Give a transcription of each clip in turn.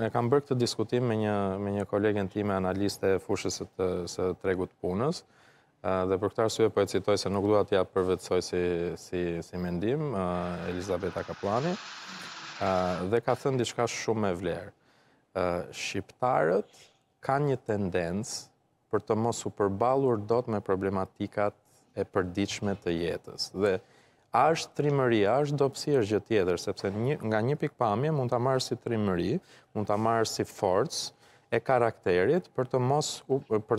Ne kam bërë këtë diskutim me një me një kolegen time analiste e fushës së së tregut punës, dhe për këtë arsye po e citoj se nuk dua të jap përvetsoj si si si mendim Elizabeta Kaplani, dhe ka thënë diçka shumë e vlerë. Shqiptarët kanë një tendencë për të mos u përballur dot me problematikat e përditshme të jetës. Dhe është trimëri, është dopsi është gjithë tjetër, sepse nga një pikpamje mund të marë si trimëri, mund të marë si forcë e karakterit për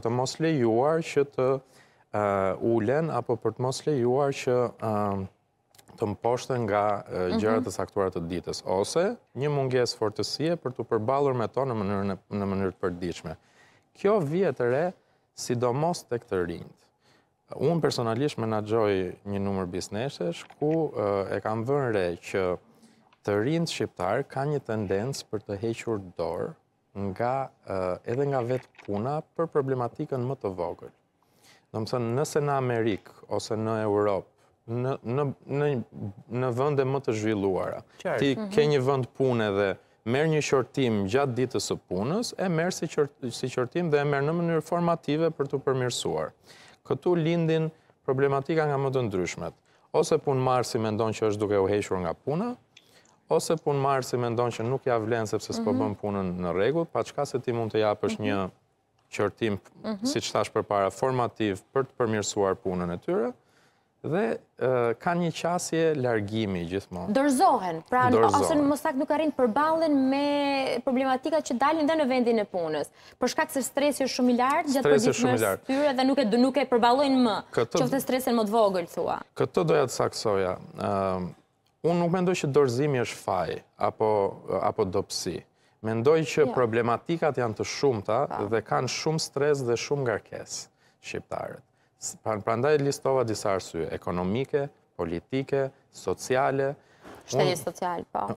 të mos lejuar që të uh, ulen, apo për të mos lejuar që uh, të mposhtën nga uh, mhm. gjërat të saktuarat të ditës. Ose një munges fortësie për të përbalur me to në mënyrët përdiqme. Kjo vjetër re, sidomos të këtë rinjët. Unë personalisht menagjoj një numër biznesesh ku e kam re që të rindë shqiptarë ka një tendencë për të hequr dorë nga, edhe nga vetë puna për problematikën më të vogël. Në nëse në Amerikë ose në Europë, në, në, në vënde më të zhvilluara, ti mhm. ke një vënd pune dhe merë një shortim gjatë ditës së punës, e merë si, qërt, si qërtim dhe e merë në mënyrë formative për të përmirësuar këtu lindin problematika nga më të ndryshmet. Ose punë marë si mendon që është duke u hequr nga puna, ose punë marë si mendon që nuk ja vlenë sepse s'po mhm. bëm punën në regull, pa qka se ti mund të japësh mhm. një qërtim, mhm. si qëtash për para, formativ për të përmirësuar punën e tyre, dhe ka një qasje largimi gjithmonë. Dorzohen, pra në pasën mësak nuk arin përbalen me problematikat që dalin dhe në vendin e punës. Për shkak se stresi është shumë i lartë, gjatë për ditë më styrë dhe nuk e përbalojnë më, që stresin më të vogël, thua. Këtë doja të saksoja. Unë nuk mendoj që dorzimi është faj, apo dopsi. Mendoj që jo. problematikat janë të shumëta po. dhe kanë shumë stres dhe shumë garkes shqiptarët. Pra- prandaj listova disa arsye, ekonomike, politike, sociale. Shtetje sociale, po.